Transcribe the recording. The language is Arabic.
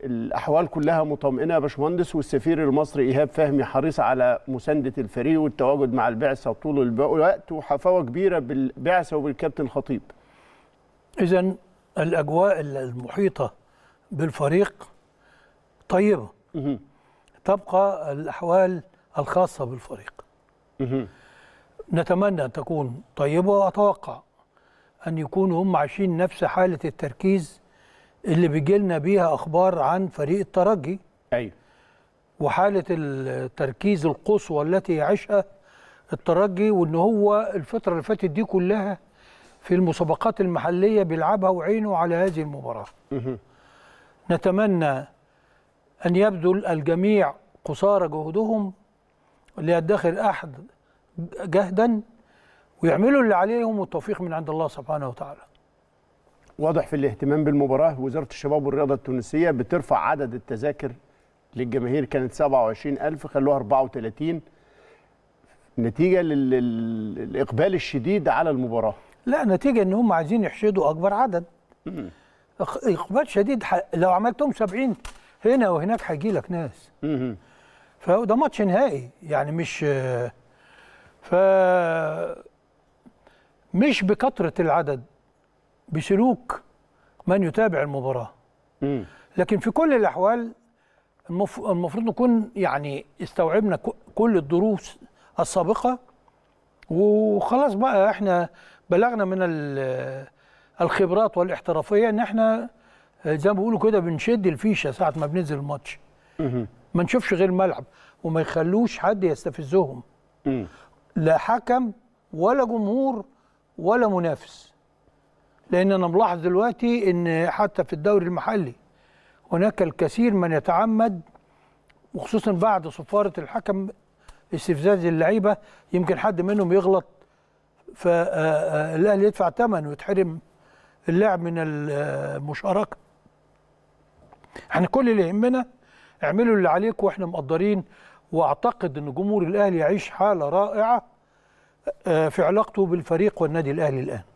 الأحوال كلها مطمئنة يا باشمهندس والسفير المصري إيهاب فهمي حريص على مساندة الفريق والتواجد مع البعثة طول الوقت وحفاوة كبيرة بالبعثة وبالكابتن خطيب إذا الأجواء المحيطة بالفريق طيبة تبقى الأحوال الخاصة بالفريق نتمنى أن تكون طيبة وأتوقع أن يكونوا هم عايشين نفس حالة التركيز اللي بيجي لنا بيها اخبار عن فريق الترجي ايوه وحاله التركيز القصوى التي يعيشها الترجي وان هو الفتره اللي فاتت دي كلها في المسابقات المحليه بيلعبها وعينه على هذه المباراه نتمنى ان يبذل الجميع قصارى جهدهم ليدخر احد جهدا ويعملوا اللي عليهم والتوفيق من عند الله سبحانه وتعالى واضح في الاهتمام بالمباراه وزاره الشباب والرياضه التونسيه بترفع عدد التذاكر للجماهير كانت 27000 خلوها 34 نتيجه للاقبال الشديد على المباراه لا نتيجه ان هم عايزين يحشدوا اكبر عدد اقبال شديد لو عملتهم 70 هنا وهناك هيجي لك ناس فده ماتش نهائي يعني مش ف مش بكثره العدد بسلوك من يتابع المباراه لكن في كل الاحوال المفروض نكون يعني استوعبنا كل الدروس السابقه وخلاص بقى احنا بلغنا من الخبرات والاحترافيه ان احنا زي ما بيقولوا كده بنشد الفيشه ساعه ما بننزل الماتش ما نشوفش غير الملعب وما يخلوش حد يستفزهم لا حكم ولا جمهور ولا منافس لان انا ملاحظ دلوقتي ان حتى في الدوري المحلي هناك الكثير من يتعمد وخصوصا بعد صفاره الحكم استفزاز اللعيبه يمكن حد منهم يغلط فالاهلي آه، آه، يدفع ثمن ويتحرم اللعب من المشاركه احنا كل اللي يهمنا اعملوا اللي عليكم واحنا مقدرين واعتقد ان جمهور الاهلي يعيش حاله رائعه آه، في علاقته بالفريق والنادي الاهلي الان